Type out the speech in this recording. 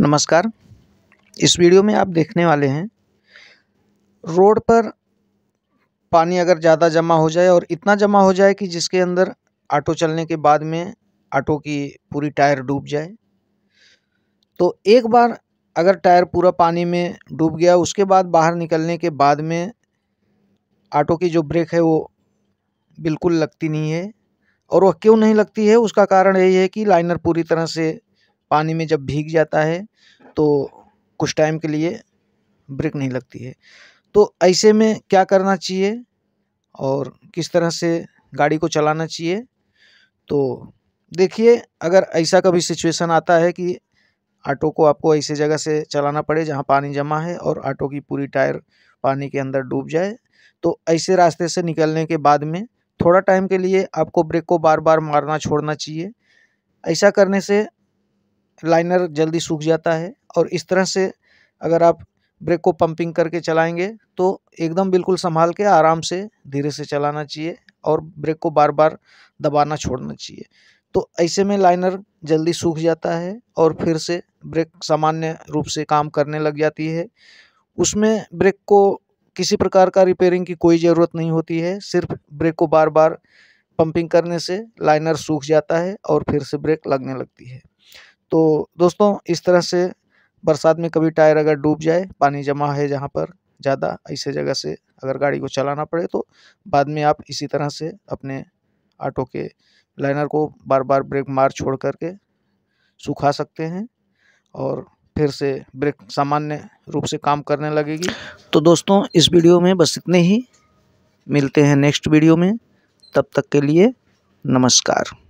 नमस्कार इस वीडियो में आप देखने वाले हैं रोड पर पानी अगर ज़्यादा जमा हो जाए और इतना जमा हो जाए कि जिसके अंदर ऑटो चलने के बाद में ऑटो की पूरी टायर डूब जाए तो एक बार अगर टायर पूरा पानी में डूब गया उसके बाद बाहर निकलने के बाद में ऑटो की जो ब्रेक है वो बिल्कुल लगती नहीं है और वह क्यों नहीं लगती है उसका कारण यही है कि लाइनर पूरी तरह से पानी में जब भीग जाता है तो कुछ टाइम के लिए ब्रेक नहीं लगती है तो ऐसे में क्या करना चाहिए और किस तरह से गाड़ी को चलाना चाहिए तो देखिए अगर ऐसा कभी सिचुएशन आता है कि ऑटो को आपको ऐसे जगह से चलाना पड़े जहाँ पानी जमा है और ऑटो की पूरी टायर पानी के अंदर डूब जाए तो ऐसे रास्ते से निकलने के बाद में थोड़ा टाइम के लिए आपको ब्रेक को बार बार मारना छोड़ना चाहिए ऐसा करने से लाइनर जल्दी सूख जाता है और इस तरह से अगर आप ब्रेक को पंपिंग करके चलाएंगे तो एकदम बिल्कुल संभाल के आराम से धीरे से चलाना चाहिए और ब्रेक को बार बार दबाना छोड़ना चाहिए तो ऐसे में लाइनर जल्दी सूख जाता है और फिर से ब्रेक सामान्य रूप से काम करने लग जाती है उसमें ब्रेक को किसी प्रकार का रिपेयरिंग की कोई ज़रूरत नहीं होती है सिर्फ ब्रेक को बार बार पंपिंग करने से लाइनर सूख जाता है और फिर से ब्रेक लगने लगती है तो दोस्तों इस तरह से बरसात में कभी टायर अगर डूब जाए पानी जमा है जहाँ पर ज़्यादा ऐसे जगह से अगर गाड़ी को चलाना पड़े तो बाद में आप इसी तरह से अपने ऑटो के लाइनर को बार बार ब्रेक मार छोड़ करके सुखा सकते हैं और फिर से ब्रेक सामान्य रूप से काम करने लगेगी तो दोस्तों इस वीडियो में बस इतने ही मिलते हैं नेक्स्ट वीडियो में तब तक के लिए नमस्कार